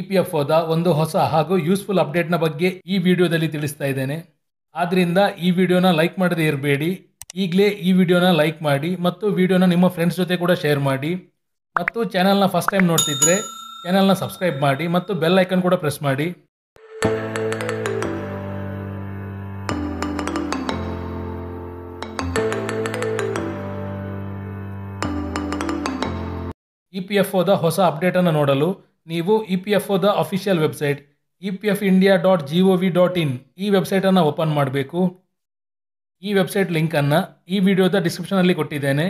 E P F ಓದ ಒಂದು ಹೊಸ ಹಾಗೂ ಯೂಸ್ಫುಲ್ ಅಪ್ಡೇಟ್ನ ಬಗ್ಗೆ ಈ ವಿಡಿಯೋದಲ್ಲಿ ತಿಳಿಸ್ತಾ ಇದ್ದೇನೆ ಆದ್ದರಿಂದ ಈ ವಿಡಿಯೋನ ಲೈಕ್ ಮಾಡದೇ ಇರಬೇಡಿ ಈಗಲೇ ಈ ವಿಡಿಯೋನ ಲೈಕ್ ಮಾಡಿ ಮತ್ತು ವಿಡಿಯೋನ ನಿಮ್ಮ ಫ್ರೆಂಡ್ಸ್ ಜೊತೆ ಕೂಡ ಶೇರ್ ಮಾಡಿ ಮತ್ತು ಚಾನಲ್ನ ಫಸ್ಟ್ ಟೈಮ್ ನೋಡ್ತಿದ್ರೆ ಚಾನಲ್ನ ಸಬ್ಸ್ಕ್ರೈಬ್ ಮಾಡಿ ಮತ್ತು ಬೆಲ್ ಐಕನ್ ಕೂಡ ಪ್ರೆಸ್ ಮಾಡಿ ಇ ಪಿ ಎಫ್ ಓದ ಹೊಸ ಅಪ್ಡೇಟನ್ನು ನೋಡಲು ನೀವು ಇ ಪಿ ಎಫ್ ಒದ official website E P F India dot G O V dot in ಈ ವೆಬ್ಸೈಟನ್ನು ಓಪನ್ ಮಾಡಬೇಕು ಈ ವೆಬ್ಸೈಟ್ ಲಿಂಕನ್ನು ಈ ವಿಡಿಯೋದ ಡಿಸ್ಕ್ರಿಪ್ಷನಲ್ಲಿ ಕೊಟ್ಟಿದ್ದೇನೆ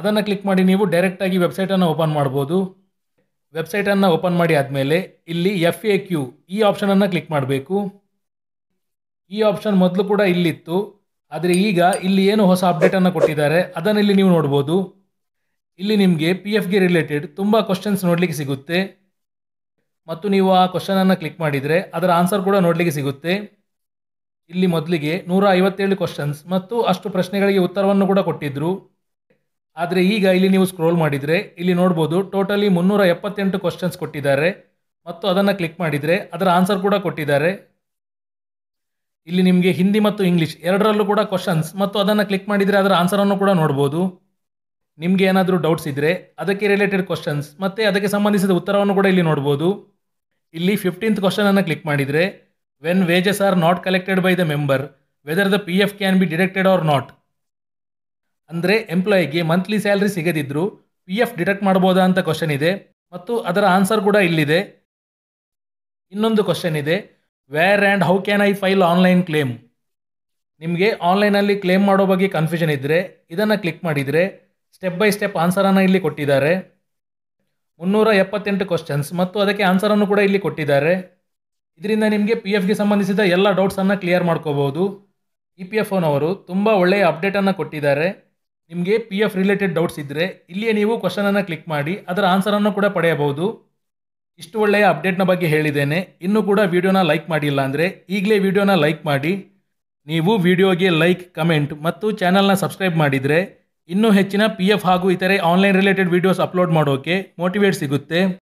ಅದನ್ನು ಕ್ಲಿಕ್ ಮಾಡಿ ನೀವು ಡೈರೆಕ್ಟಾಗಿ ವೆಬ್ಸೈಟನ್ನು ಓಪನ್ ಮಾಡ್ಬೋದು ವೆಬ್ಸೈಟನ್ನು ಓಪನ್ ಮಾಡಿ ಆದಮೇಲೆ ಇಲ್ಲಿ ಎಫ್ ಎ ಕ್ಯೂ ಈ ಆಪ್ಷನನ್ನು ಕ್ಲಿಕ್ ಮಾಡಬೇಕು ಈ ಆಪ್ಷನ್ ಮೊದಲು ಕೂಡ ಇಲ್ಲಿತ್ತು ಆದರೆ ಈಗ ಇಲ್ಲಿ ಏನು ಹೊಸ ಅಪ್ಡೇಟನ್ನು ಕೊಟ್ಟಿದ್ದಾರೆ ಅದನ್ನು ಇಲ್ಲಿ ನೀವು ನೋಡ್ಬೋದು ಇಲ್ಲಿ ನಿಮಗೆ ಪಿ ಎಫ್ಗೆ ರಿಲೇಟೆಡ್ ತುಂಬ ಕ್ವಶನ್ಸ್ ನೋಡಲಿಕ್ಕೆ ಸಿಗುತ್ತೆ ಮತ್ತು ನೀವು ಆ ಕ್ವಶನನ್ನು ಕ್ಲಿಕ್ ಮಾಡಿದರೆ ಅದರ ಆನ್ಸರ್ ಕೂಡ ನೋಡಲಿಕ್ಕೆ ಸಿಗುತ್ತೆ ಇಲ್ಲಿ ಮೊದಲಿಗೆ ನೂರ ಐವತ್ತೇಳು ಕ್ವಶನ್ಸ್ ಮತ್ತು ಅಷ್ಟು ಪ್ರಶ್ನೆಗಳಿಗೆ ಉತ್ತರವನ್ನು ಕೂಡ ಕೊಟ್ಟಿದ್ದರು ಆದರೆ ಈಗ ಇಲ್ಲಿ ನೀವು ಸ್ಕ್ರೋಲ್ ಮಾಡಿದರೆ ಇಲ್ಲಿ ನೋಡ್ಬೋದು ಟೋಟಲಿ ಮುನ್ನೂರ ಎಪ್ಪತ್ತೆಂಟು ಕ್ವಶನ್ಸ್ ಕೊಟ್ಟಿದ್ದಾರೆ ಮತ್ತು ಅದನ್ನು ಕ್ಲಿಕ್ ಮಾಡಿದರೆ ಅದರ ಆನ್ಸರ್ ಕೂಡ ಕೊಟ್ಟಿದ್ದಾರೆ ಇಲ್ಲಿ ನಿಮಗೆ ಹಿಂದಿ ಮತ್ತು ಇಂಗ್ಲೀಷ್ ಎರಡರಲ್ಲೂ ಕೂಡ ಕ್ವಶನ್ಸ್ ಮತ್ತು ಅದನ್ನು ಕ್ಲಿಕ್ ಮಾಡಿದರೆ ಅದರ ಆನ್ಸರನ್ನು ಕೂಡ ನೋಡ್ಬೋದು ನಿಮಗೆ ಏನಾದರೂ ಡೌಟ್ಸ್ ಇದ್ದರೆ ಅದಕ್ಕೆ ರಿಲೇಟೆಡ್ ಕ್ವಶನ್ಸ್ ಮತ್ತು ಅದಕ್ಕೆ ಸಂಬಂಧಿಸಿದ ಉತ್ತರವನ್ನು ಕೂಡ ಇಲ್ಲಿ ನೋಡ್ಬೋದು ಇಲ್ಲಿ ಫಿಫ್ಟೀನ್ತ್ ಅನ್ನು ಕ್ಲಿಕ್ ಮಾಡಿದರೆ when wages are not collected by the member whether the P F can be deducted or not ಅಂದರೆ ಎಂಪ್ಲಾಯಿಗೆ ಮಂತ್ಲಿ ಸ್ಯಾಲ್ರಿ ಸಿಗದಿದ್ದರೂ ಪಿ ಎಫ್ ಡಿಡಕ್ಟ್ ಮಾಡ್ಬೋದಾ ಅಂತ ಕ್ವಶನ್ ಇದೆ ಮತ್ತು ಅದರ ಆನ್ಸರ್ ಕೂಡ ಇಲ್ಲಿದೆ ಇನ್ನೊಂದು ಕ್ವಶನ್ ಇದೆ where and how can I file online claim ನಿಮಗೆ ಆನ್ಲೈನಲ್ಲಿ ಕ್ಲೇಮ್ ಮಾಡೋ ಬಗ್ಗೆ ಕನ್ಫ್ಯೂಷನ್ ಇದ್ದರೆ ಇದನ್ನು ಕ್ಲಿಕ್ ಮಾಡಿದರೆ ಸ್ಟೆಪ್ ಬೈ ಸ್ಟೆಪ್ ಆನ್ಸರನ್ನು ಇಲ್ಲಿ ಕೊಟ್ಟಿದ್ದಾರೆ ಮುನ್ನೂರ ಎಪ್ಪತ್ತೆಂಟು ಕ್ವಶನ್ಸ್ ಮತ್ತು ಅದಕ್ಕೆ ಆನ್ಸರನ್ನು ಕೂಡ ಇಲ್ಲಿ ಕೊಟ್ಟಿದ್ದಾರೆ ಇದರಿಂದ ನಿಮಗೆ ಪಿ ಎಫ್ಗೆ ಸಂಬಂಧಿಸಿದ ಎಲ್ಲ ಡೌಟ್ಸನ್ನು ಕ್ಲಿಯರ್ ಮಾಡ್ಕೋಬೋದು ಇ e ಪಿ ಎಫ್ ಒನವರು ತುಂಬ ಒಳ್ಳೆಯ ಅಪ್ಡೇಟನ್ನು ಕೊಟ್ಟಿದ್ದಾರೆ ನಿಮಗೆ ಪಿ ಎಫ್ ರಿಲೇಟೆಡ್ ಡೌಟ್ಸ್ ಇದ್ದರೆ ಇಲ್ಲಿಯೇ ನೀವು ಕ್ವಶನನ್ನು ಕ್ಲಿಕ್ ಮಾಡಿ ಅದರ ಆನ್ಸರನ್ನು ಕೂಡ ಪಡೆಯಬಹುದು ಇಷ್ಟು ಒಳ್ಳೆಯ ಅಪ್ಡೇಟ್ನ ಬಗ್ಗೆ ಹೇಳಿದ್ದೇನೆ ಇನ್ನೂ ಕೂಡ ವೀಡಿಯೋನ ಲೈಕ್ ಮಾಡಿಲ್ಲ ಅಂದರೆ ಈಗಲೇ ವೀಡಿಯೋನ ಲೈಕ್ ಮಾಡಿ ನೀವು ವಿಡಿಯೋಗೆ ಲೈಕ್ ಕಮೆಂಟ್ ಮತ್ತು ಚಾನಲ್ನ ಸಬ್ಸ್ಕ್ರೈಬ್ ಮಾಡಿದರೆ ಇನ್ನೂ ಹೆಚ್ಚಿನ ಪಿ ಎಫ್ ಹಾಗೂ ಇತರೆ ಆನ್ಲೈನ್ ರಿಲೇಟೆಡ್ ವೀಡಿಯೋಸ್ ಅಪ್ಲೋಡ್ ಮಾಡೋಕ್ಕೆ ಮೋಟಿವೇಟ್ ಸಿಗುತ್ತೆ